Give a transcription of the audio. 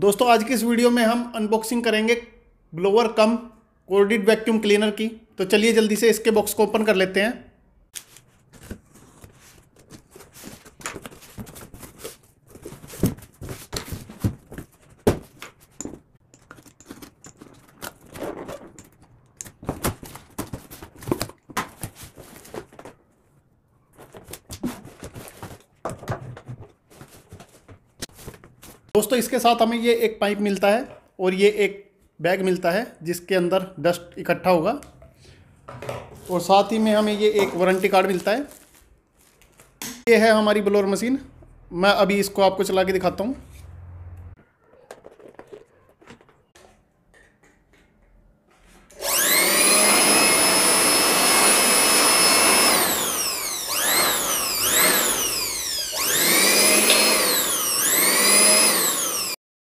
दोस्तों आज की इस वीडियो में हम अनबॉक्सिंग करेंगे blower cum corded vacuum cleaner की तो चलिए जल्दी से इसके बॉक्स को ओपन कर लेते हैं दोस्तों इसके साथ हमें ये एक पाइप मिलता है और ये एक बैग मिलता है जिसके अंदर डस्ट इकट्ठा होगा और साथ ही में हमें ये एक वारंटी कार्ड मिलता है ये है हमारी ब्लोर मशीन मैं अभी इसको आपको चला के दिखाता हूँ